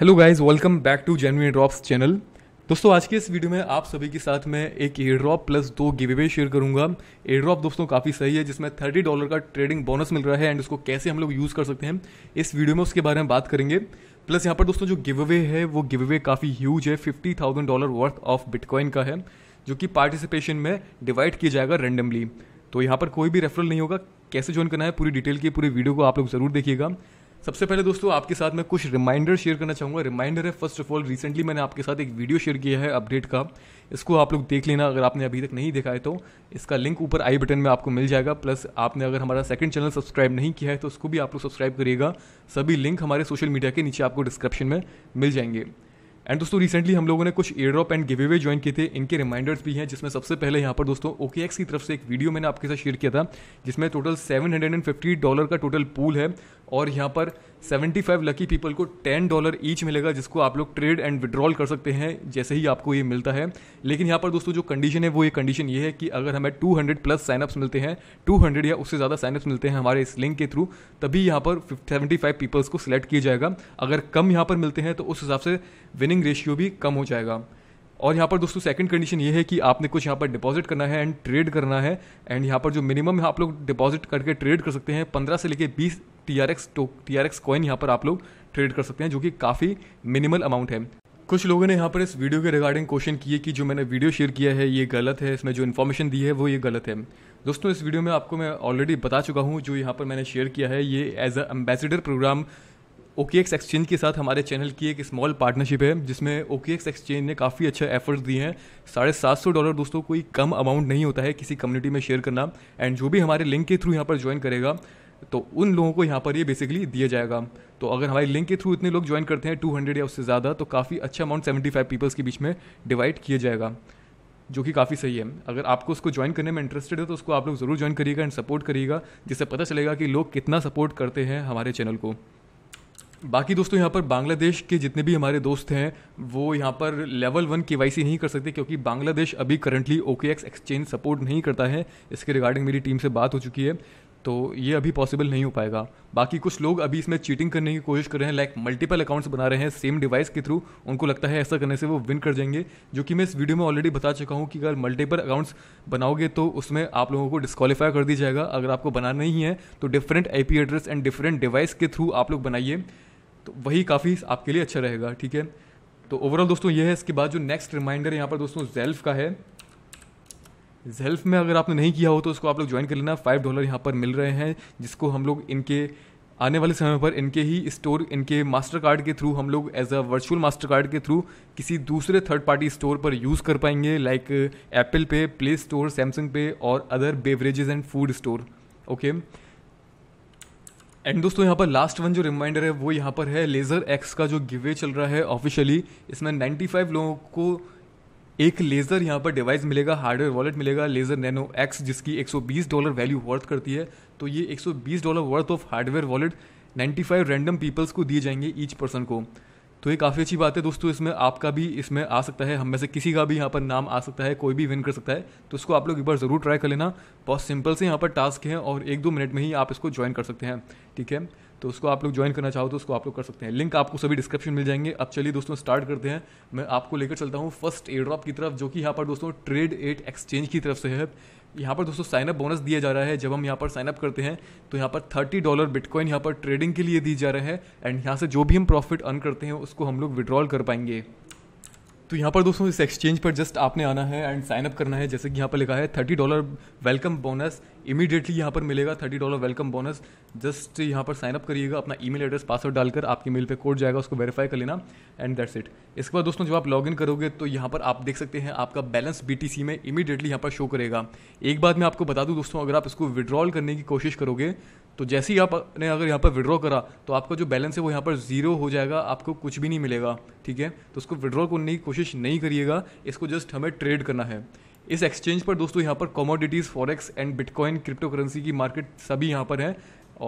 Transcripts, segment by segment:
hello guys welcome back to Genvi drops channel दोस्तों आज के इस वीडियो में आप सभी के साथ मैं एक एयर ड्रॉप प्लस दो वे शेयर करूंगा एयर ड्रॉप दोस्तों काफ़ी सही है जिसमें थर्टी डॉलर का ट्रेडिंग बोनस मिल रहा है एंड उसको कैसे हम लोग यूज़ कर सकते हैं इस वीडियो में उसके बारे में बात करेंगे प्लस यहाँ पर दोस्तों जो गिव अवे है वो गिव अवे काफ़ी ह्यूज है fifty thousand dollar worth of bitcoin का है जो कि पार्टिसिपेशन में डिवाइड किया जाएगा रेंडमली तो यहाँ पर कोई भी रेफरल नहीं होगा कैसे ज्वाइन करना है पूरी डिटेल की पूरी वीडियो को आप लोग ज़रूर देखिएगा सबसे पहले दोस्तों आपके साथ मैं कुछ रिमाइंडर शेयर करना चाहूँगा रिमाइंडर है फर्स्ट ऑफ ऑल रिसेंटली मैंने आपके साथ एक वीडियो शेयर किया है अपडेट का इसको आप लोग देख लेना अगर आपने अभी तक नहीं देखा है तो इसका लिंक ऊपर आई बटन में आपको मिल जाएगा प्लस आपने अगर हमारा सेकंड चैनल सब्सक्राइब नहीं किया है तो उसको भी आप लोग सब्सक्राइब करिएगा सभी लिंक हमारे सोशल मीडिया के नीचे आपको डिस्क्रिप्शन में मिल जाएंगे एंड दोस्तों रिसेंटली हम लोगों ने कुछ airdrop and give away join किए थे इनके रिमाइंडर्स भी हैं जिसमें सबसे पहले यहाँ पर दोस्तों ओके एक्स की तरफ से एक वीडियो मैंने आपके साथ शेयर किया था जिसमें टोटल फिफ्टी डॉलर का टोटल पूल है और यहाँ पर 75 लकी पीपल को 10 डॉलर ईच मिलेगा जिसको आप लोग ट्रेड एंड विड्रॉल कर सकते हैं जैसे ही आपको ये मिलता है लेकिन यहाँ पर दोस्तों जो कंडीशन है वो ये कंडीशन ये है कि अगर हमें 200 प्लस साइनअप्स मिलते हैं 200 या उससे ज़्यादा साइनअप्स मिलते हैं हमारे इस लिंक के थ्रू तभी यहाँ पर 75 पीपल्स को सिलेक्ट किया जाएगा अगर कम यहाँ पर मिलते हैं तो उस हिसाब से विनिंग रेशियो भी कम हो जाएगा और यहाँ पर दोस्तों सेकंड कंडीशन ये है कि आपने कुछ यहाँ पर डिपॉजिट करना है एंड ट्रेड करना है एंड यहाँ पर जो मिनिमम आप लोग डिपॉजिट करके ट्रेड कर सकते हैं पंद्रह से लेके बीस T R X T R X coin यहाँ पर आप लोग ट्रेड कर सकते हैं जो कि काफ़ी मिनिमल अमाउंट है कुछ लोगों ने यहाँ पर इस वीडियो के रिगार्डिंग क्वेश्चन किए कि जो मैंने वीडियो शेयर किया है ये गलत है इसमें जो इन्फॉर्मेशन दी है वो ये गलत है दोस्तों इस वीडियो में आपको मैं ऑलरेडी बता चुका हूँ जो यहाँ पर मैंने शेयर किया है ये as a ambassador program okay X exchange के साथ हमारे चैनल की एक स्मॉल पार्टनरशिप है जिसमें ओकेएक्स एक्स एक्सचेंज ने काफ़ी अच्छे एफर्ट्स दिए हैं साढ़े सात सौ डॉलर दोस्तों कोई कम अमाउंट नहीं होता है किसी कम्युनिटी में शेयर करना एंड जो भी हमारे लिंक के थ्रू यहाँ पर ज्वाइन करेगा तो उन लोगों को यहाँ पर ये बेसिकली दिया जाएगा तो अगर हमारे लिंक के थ्रू इतने लोग ज्वाइन करते हैं टू हंड्रेड या उससे ज़्यादा तो काफ़ी अच्छा अमाउंट सेवेंटी फाइव पीपल्स के बीच में डिवाइड किया जाएगा जो कि काफ़ी सही है अगर आपको उसको ज्वाइन करने में इंटरेस्टेड है तो उसको आप लोग ज़रूर ज्वाइन करिएगा एंड सपोर्ट करिएगा जिससे पता चलेगा कि लोग कितना सपोर्ट करते हैं हमारे चैनल को बाकी दोस्तों यहाँ पर बांग्लादेश के जितने भी हमारे दोस्त हैं वो यहाँ पर लेवल वन के नहीं कर सकते क्योंकि बांग्लादेश अभी करंटली ओके एक्सचेंज सपोर्ट नहीं करता है इसके रिगार्डिंग मेरी टीम से बात हो चुकी है तो ये अभी पॉसिबल नहीं हो पाएगा बाकी कुछ लोग अभी इसमें चीटिंग करने की कोशिश कर रहे हैं लाइक मल्टीपल अकाउंट्स बना रहे हैं सेम डिवाइस के थ्रू उनको लगता है ऐसा करने से वो विन कर जाएंगे जो कि मैं इस वीडियो में ऑलरेडी बता चुका हूँ कि अगर मल्टीपल अकाउंट्स बनाओगे तो उसमें आप लोगों को डिस्कालीफाई कर दी जाएगा अगर आपको बनाना नहीं है तो different I address and different device के थ्रू आप लोग बनाइए तो वही काफ़ी आपके लिए अच्छा रहेगा ठीक है तो ओवरऑल दोस्तों ये है इसके बाद जो नेक्स्ट रिमाइंडर यहाँ पर दोस्तों जेल्फ का है जेल्फ में अगर आपने नहीं किया हो तो उसको आप लोग ज्वाइन कर लेना फाइव डॉलर यहाँ पर मिल रहे हैं जिसको हम लोग इनके आने वाले समय पर इनके ही स्टोर इनके मास्टर कार्ड के थ्रू हम लोग as a virtual master card के थ्रू किसी दूसरे थर्ड पार्टी स्टोर पर यूज़ कर पाएंगे like Apple Pay Play Store Samsung Pay और other beverages and food store okay and दोस्तों यहाँ पर लास्ट वन जो रिमाइंडर है वो यहाँ पर है लेज़र एक्स का जो गिवे चल रहा है ऑफिशियली इसमें 95 लोगों को एक लेज़र यहाँ पर डिवाइस मिलेगा हार्डवेयर वॉलेट मिलेगा लेज़र नैनो एक्स जिसकी 120 डॉलर वैल्यू वर्थ करती है तो ये 120 dollar worth of hardware wallet 95 random peoples को दिए जाएंगे ईच पर्सन को तो ये काफ़ी अच्छी बात है दोस्तों इसमें आपका भी इसमें आ सकता है हम में से किसी का भी यहाँ पर नाम आ सकता है कोई भी विन कर सकता है तो इसको आप लोग एक बार ज़रूर ट्राई कर लेना बहुत सिंपल से यहाँ पर टास्क है और एक दो मिनट में ही आप इसको ज्वाइन कर सकते हैं ठीक है तो उसको आप लोग ज्वाइन करना चाहो तो उसको आप लोग कर सकते हैं लिंक आपको सभी डिस्क्रिप्शन मिल जाएंगे अब चलिए दोस्तों स्टार्ट करते हैं मैं आपको लेकर चलता हूँ फर्स्ट एयर ड्रॉप की तरफ जो कि यहाँ पर दोस्तों ट्रेड एट एक्सचेंज की तरफ से है यहाँ पर दोस्तों साइनअप बोनस दिया जा रहा है जब हम यहाँ पर साइनअप करते हैं तो यहाँ पर थर्टी डॉलर बिटकॉइन यहाँ पर ट्रेडिंग के लिए दी जा रहा है एंड यहाँ से जो भी हम प्रॉफिट अर्न करते हैं उसको हम लोग विड्रॉल कर पाएंगे तो यहाँ पर दोस्तों इस एक्सचेंज पर जस्ट आपने आना है एंड साइन अप करना है जैसे कि यहाँ पर लिखा है thirty dollar welcome bonus immediately यहाँ पर मिलेगा thirty dollar welcome bonus just यहाँ पर साइन अप करिएगा अपना ईमेल एड्रेस पासवर्ड डालकर आपके मेल पे कोड जाएगा उसको वेरीफाई कर लेना एंड दैट्स इट इसके बाद दोस्तों जब आप लॉग करोगे तो यहाँ पर आप देख सकते हैं आपका बैलेंस बी में इमीडिएटली यहाँ पर शो करेगा एक बात मैं आपको बता दूँ दोस्तों अगर आप इसको विड्रॉल करने की कोशिश करोगे तो जैसे ही आपने अगर यहाँ पर विड्रॉ करा तो आपका जो बैलेंस है वो यहाँ पर ज़ीरो हो जाएगा आपको कुछ भी नहीं मिलेगा ठीक है तो उसको विड्रॉ करने की कोशिश नहीं करिएगा इसको जस्ट हमें ट्रेड करना है इस एक्सचेंज पर दोस्तों यहाँ पर commodities forex and bitcoin crypto currency की मार्केट सभी यहाँ पर है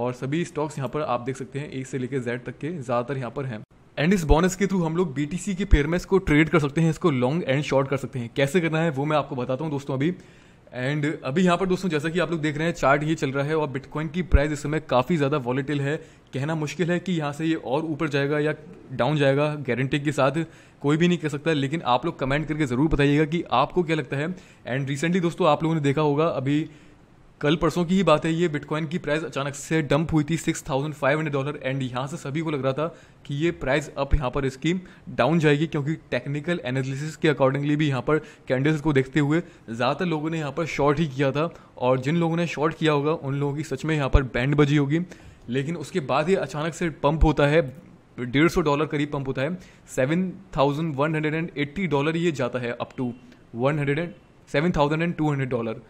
और सभी स्टॉक्स यहाँ पर आप देख सकते हैं ए से लेकर जेड तक के ज़्यादातर यहाँ पर हैं एंड इस बोनस के थ्रू हम लोग बी के पेयर में इसको ट्रेड कर सकते हैं इसको लॉन्ग एंड शॉर्ट कर सकते हैं कैसे करना है वो मैं आपको बताता हूँ दोस्तों अभी एंड अभी यहाँ पर दोस्तों जैसा कि आप लोग देख रहे हैं चार्ट ये चल रहा है और बिटकॉइन की प्राइस इस समय काफ़ी ज़्यादा वॉलेटिल है कहना मुश्किल है कि यहाँ से ये और ऊपर जाएगा या डाउन जाएगा गारंटी के साथ कोई भी नहीं कह सकता लेकिन आप लोग कमेंट करके ज़रूर बताइएगा कि आपको क्या लगता है एंड रिसेंटली दोस्तों आप लोगों ने देखा होगा अभी कल परसों की ही बात है ये बिटकॉइन की प्राइस अचानक से डंप हुई थी six thousand five hundred dollar and यहाँ से सभी को लग रहा था कि ये प्राइस अब यहाँ पर इसकी डाउन जाएगी क्योंकि टेक्निकल एनालिसिस के अकॉर्डिंगली भी यहाँ पर कैंडल्स को देखते हुए ज़्यादातर लोगों ने यहाँ पर शॉर्ट ही किया था और जिन लोगों ने शॉर्ट किया होगा उन लोगों की सच में यहाँ पर बैंड बजी होगी लेकिन उसके बाद ही अचानक से पंप होता है डेढ़ सौ डॉलर करीब पंप होता है seven thousand one hundred and eighty dollar ये जाता है up to one hundred and seven thousand and two hundred dollar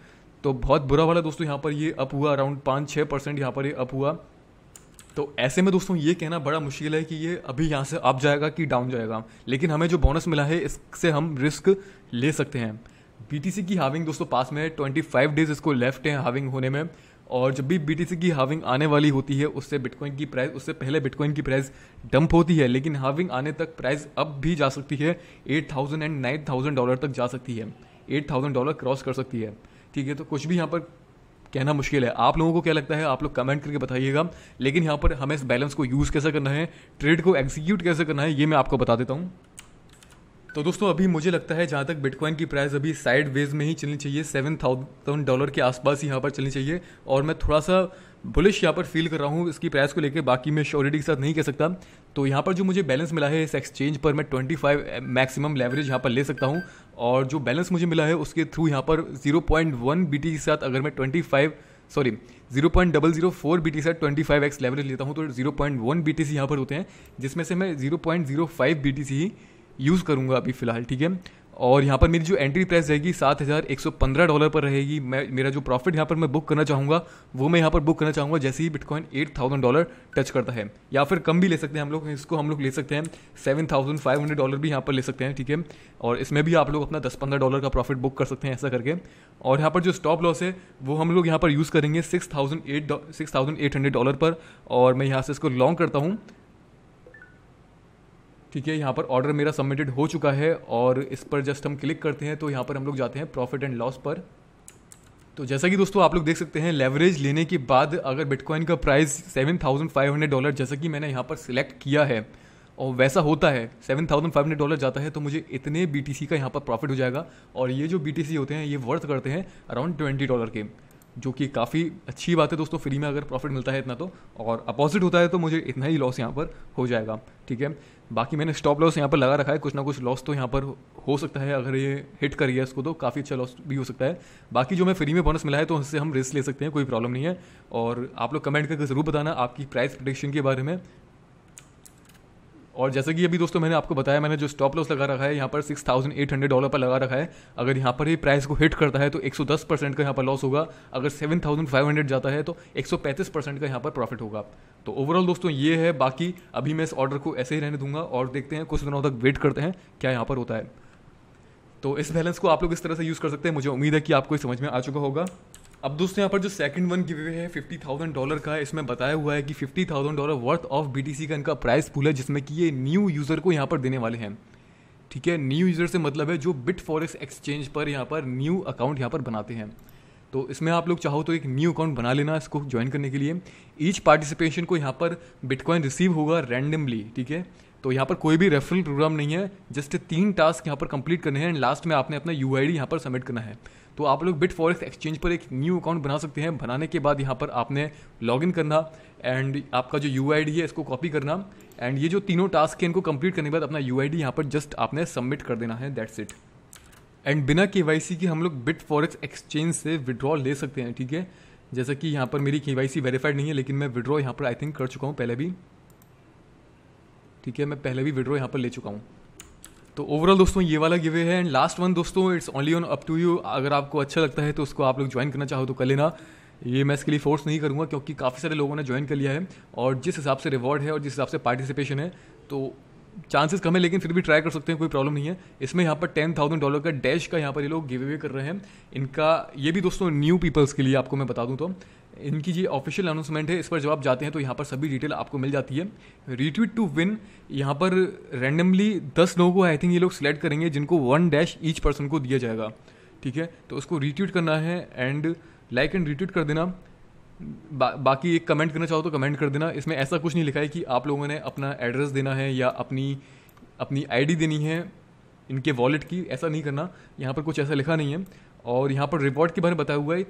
तो बहुत बुरा वाला दोस्तों यहाँ पर ये अप हुआ अराउंड पाँच छः परसेंट यहाँ पर ये अप हुआ तो ऐसे में दोस्तों ये कहना बड़ा मुश्किल है कि ये अभी यहाँ से अप जाएगा कि डाउन जाएगा लेकिन हमें जो बोनस मिला है इससे हम रिस्क ले सकते हैं बी की हाविंग दोस्तों पास में है ट्वेंटी फाइव डेज इसको लेफ्ट है हाविंग होने में और जब भी बी की हाविंग आने वाली होती है उससे बिटकॉइन की प्राइस उससे पहले बिटकॉइन की प्राइस डंप होती है लेकिन हाविंग आने तक प्राइस अब भी जा सकती है eight thousand and nine thousand dollar तक जा सकती है एट थाउजेंड डॉलर क्रॉस कर सकती है ठीक है तो कुछ भी यहाँ पर कहना मुश्किल है आप लोगों को क्या लगता है आप लोग कमेंट करके बताइएगा लेकिन यहाँ पर हमें इस बैलेंस को यूज़ कैसे करना है ट्रेड को एग्जीक्यूट कैसे करना है ये मैं आपको बता देता हूँ तो दोस्तों अभी मुझे लगता है जहाँ तक बिटकॉइन की प्राइस अभी साइड वेज में ही चलनी चाहिए सेवन थाउजेंड डॉलर के आसपास ही यहाँ पर चलनी चाहिए और मैं थोड़ा सा बुलिश यहाँ पर फील कर रहा हूँ इसकी प्राइस को लेकर बाकी मैं श्योरिटी के साथ नहीं कह सकता तो यहाँ पर जो मुझे बैलेंस मिला है इस एक्सचेंज पर मैं 25 मैक्सिमम लेवरेज यहाँ पर ले सकता हूँ और जो बैलेंस मुझे मिला है उसके थ्रू यहाँ पर 0.1 टी के साथ अगर मैं 25 sorry 0.004 B T X leverage लेता हूँ तो 0.1 बीटीसी यहाँ पर होते हैं जिसमें से मैं 0.05 बीटीसी ही यूज़ करूँगा अभी फ़िलहाल ठीक है और यहाँ पर मेरी जो एंट्री प्राइस रहेगी सात हज़ार एक सौ पंद्रह डॉलर पर रहेगी मैं मेरा जो प्रॉफिट यहाँ पर मैं बुक करना चाहूँगा वो मैं यहाँ पर बुक करना चाहूँगा जैसे ही bitcoin eight thousand dollar touch करता है या फिर कम भी ले सकते हैं हम लोग इसको हम लोग ले सकते हैं seven thousand five hundred dollar भी यहाँ पर ले सकते हैं ठीक है और इसमें भी आप लोग अपना दस पंद्रह डॉलर का प्रॉफिट बुक कर सकते हैं ऐसा करके और यहाँ पर जो स्टॉप लॉस है वो हम लोग यहाँ पर यूज़ करेंगे six thousand eight six thousand eight hundred dollar पर और मैं यहाँ से इसको लॉन्ग करता हूँ ठीक है यहाँ पर ऑर्डर मेरा सबमिटेड हो चुका है और इस पर जस्ट हम क्लिक करते हैं तो यहाँ पर हम लोग जाते हैं प्रॉफिट एंड लॉस पर तो जैसा कि दोस्तों आप लोग देख सकते हैं लेवरेज लेने के बाद अगर बिटकॉइन का प्राइस 7,500 डॉलर जैसा कि मैंने यहाँ पर सिलेक्ट किया है और वैसा होता है 7,500 डॉलर जाता है तो मुझे इतने बी का यहाँ पर प्रॉफिट हो जाएगा और ये जो बी होते हैं ये वर्थ करते हैं अराउंड ट्वेंटी डॉलर के जो कि काफ़ी अच्छी बात है दोस्तों फ्री में अगर प्रॉफिट मिलता है इतना तो और अपोजिट होता है तो मुझे इतना ही लॉस यहाँ पर हो जाएगा ठीक है बाकी मैंने स्टॉप लॉस यहाँ पर लगा रखा है कुछ ना कुछ लॉस तो यहाँ पर हो सकता है अगर ये हिट करिए इसको तो काफ़ी अच्छा लॉस भी हो सकता है बाकी जो मैं फ्री में बोनस मिला है तो उससे हम रिस्क ले सकते हैं कोई प्रॉब्लम नहीं है और आप लोग कमेंट करके ज़रूर बताना आपकी प्राइस प्रोडिक्शन के बारे में और जैसे कि अभी दोस्तों मैंने आपको बताया मैंने जो स्टॉप लॉस लगा रखा है यहाँ पर six thousand eight hundred dollar पर लगा रखा है अगर यहाँ पर ही प्राइस को हिट करता है तो एक सौ दस परसेंट का यहाँ पर लॉस होगा अगर सेवन थाउजेंड फाइव हंड्रेड जाता है तो एक सौ पैंतीस परसेंट का यहाँ पर प्रॉफिट होगा तो ओवरऑल दोस्तों ये है बाकी अभी मैं इस ऑर्डर को ऐसे ही रहने दूंगा और देखते हैं कुछ दिनों तक वेट करते हैं क्या यहाँ पर होता है तो इस बैलेंस को आप लोग इस तरह से यूज़ कर सकते हैं मुझे उम्मीद है कि आपको समझ में आ चुका होगा अब दोस्तों यहाँ पर जो सेकंड वन गिव है फिफ्टी थाउजेंड डॉलर का है इसमें बताया हुआ है कि fifty thousand dollar worth of B का इनका प्राइस पूल है जिसमें कि ये न्यू यूज़र को यहाँ पर देने वाले हैं ठीक है न्यू यूज़र से मतलब है जो बिट फॉरेक्स एक्सचेंज पर यहाँ पर न्यू अकाउंट यहाँ पर बनाते हैं तो इसमें आप लोग चाहो तो एक न्यू अकाउंट बना लेना इसको ज्वाइन करने के लिए ईच पार्टिसिपेशन को यहाँ पर बिटकॉइन रिसीव होगा रैंडमली ठीक है तो यहाँ पर कोई भी रेफरल प्रोग्राम नहीं है जस्ट तीन टास्क यहाँ पर कंप्लीट करने हैं एंड लास्ट में आपने अपना यू आई यहाँ पर सबमिट करना है तो आप लोग बिट फॉरेक्स एक्सचेंज पर एक न्यू अकाउंट बना सकते हैं बनाने के बाद यहाँ पर आपने लॉग इन करना एंड आपका जो यू है इसको कॉपी करना एंड ये जो तीनों टास्क हैं इनको कंप्लीट करने के बाद अपना यू आई डी यहाँ पर जस्ट आपने सबमिट कर देना है दैट्स इट एंड बिना के वाई सी के हम लोग बिट फॉरेक्स एक्सचेंज से विड्रॉ ले सकते हैं ठीक है जैसा कि यहाँ पर मेरी के वाई सी वेरीफाइड नहीं है लेकिन मैं विड्रॉ यहाँ पर आई थिंक कर चुका हूँ पहले भी ठीक है मैं पहले भी विड्रॉ यहाँ पर ले चुका हूँ तो ओवरऑल दोस्तों ये वाला गिवे है एंड लास्ट वन दोस्तों it's only on up to you अगर आपको अच्छा लगता है तो उसको आप लोग ज्वाइन करना चाहो तो कर लेना ये मैं इसके लिए फोर्स नहीं करूँगा क्योंकि काफ़ी सारे लोगों ने ज्वाइन कर लिया है और जिस हिसाब से रिवॉर्ड है और जिस हिसाब से पार्टिसिपेशन है तो चांसेस कम है लेकिन फिर भी ट्राई कर सकते हैं कोई प्रॉब्लम नहीं है इसमें यहाँ पर टेन थाउजेंड डॉलर का डैश का यहाँ पर ये लोग गिव अवे कर रहे हैं इनका ये भी दोस्तों न्यू पीपल्स के लिए आपको मैं बता दूँ तो इनकी जी ऑफिशियल अनाउंसमेंट है इस पर जब आप जाते हैं तो यहाँ पर सभी डिटेल आपको मिल जाती है रीट्वीट टू विन यहाँ पर रैंडमली दस लोगों को आई थिंक ये लोग सिलेक्ट करेंगे जिनको वन डैश ईच पर्सन को दिया जाएगा ठीक है तो उसको रीट्वीट करना है एंड लाइक एंड रीट्वीट कर देना बा, बाकी एक कमेंट करना चाहो तो कमेंट कर देना इसमें ऐसा कुछ नहीं लिखा है कि आप लोगों ने अपना एड्रेस देना है या अपनी अपनी आईडी देनी है इनके वॉलेट की ऐसा नहीं करना यहाँ पर कुछ ऐसा लिखा नहीं है और यहाँ पर रिवॉर्ड के बारे में बताया हुआ है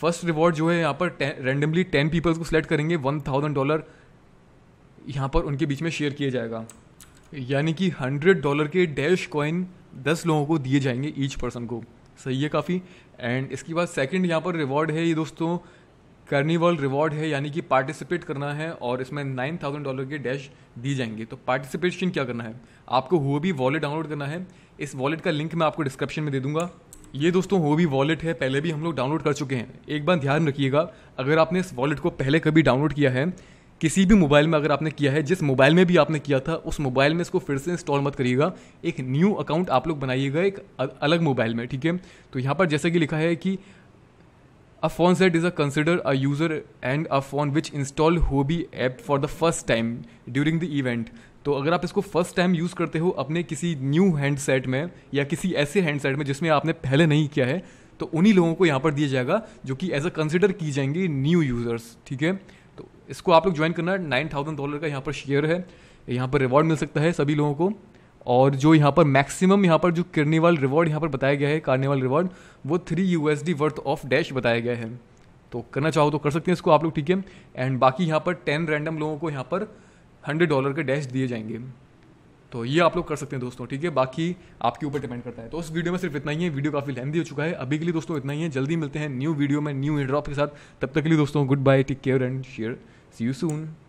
फर्स्ट रिवॉर्ड जो है यहाँ पर रेंडमली टेन पीपल्स को सिलेक्ट करेंगे वन थाउजेंड डॉलर यहाँ पर उनके बीच में शेयर किया जाएगा यानी कि हंड्रेड डॉलर के डैश कॉइन दस लोगों को दिए जाएंगे ईच पर्सन को सही है काफ़ी एंड इसके बाद सेकेंड यहाँ पर रिवॉर्ड है ये दोस्तों कर्निवल रिवॉर्ड है यानी कि पार्टिसिपेट करना है और इसमें नाइन थाउजेंड डॉलर के डैश दिए जाएंगे तो पार्टिसिपेशन क्या करना है आपको हुआ भी वॉलेट डाउनलोड करना है इस वॉलेट का लिंक मैं आपको डिस्क्रिप्शन में दे दूंगा ये दोस्तों हो भी वॉलेट है पहले भी हम लोग डाउनलोड कर चुके हैं एक बार ध्यान रखिएगा अगर आपने इस वॉलेट को पहले कभी डाउनलोड किया है किसी भी मोबाइल में अगर आपने किया है जिस मोबाइल में भी आपने किया था उस मोबाइल में इसको फिर से इंस्टॉल मत करिएगा एक न्यू अकाउंट आप लोग बनाइएगा एक अलग मोबाइल में ठीक है तो यहाँ पर जैसे कि लिखा है कि a phone set is a consider a user and a phone which install हो B app for the first time during the event तो अगर आप इसको फर्स्ट टाइम यूज़ करते हो अपने किसी न्यू हैंडसेट में या किसी ऐसे हैंडसेट में जिसमें आपने पहले नहीं किया है तो उन्हीं लोगों को यहाँ पर दिया जाएगा जो कि एज अ कंसिडर की जाएंगी न्यू यूज़र्स ठीक है तो इसको आप लोग ज्वाइन करना नाइन थाउजेंड डॉलर का यहाँ पर शेयर है यहाँ पर रिवॉर्ड मिल सकता है सभी लोगों को और जो यहाँ पर मैक्सिमम यहाँ पर जो किरनेवाल रिवॉर्ड यहाँ पर बताया गया है कार्निवाल रिवॉर्ड वो three U worth of dash बताया गया है तो करना चाहो तो कर सकते हैं इसको आप लोग ठीक है एंड बाकी यहाँ पर टेन रैंडम लोगों को यहाँ पर हंड्रेड डॉलर के डैश दिए जाएंगे तो ये आप लोग कर सकते हैं दोस्तों ठीक है बाकी आपके ऊपर डिपेंड करता है तो उस वीडियो में सिर्फ इतना ही है वीडियो काफ़ी लेंदी हो चुका है अभी के लिए दोस्तों इतना ही है जल्दी मिलते हैं न्यू वीडियो में न्यू इंड्रॉप के साथ तब तक के लिए दोस्तों good bye take care and share see you soon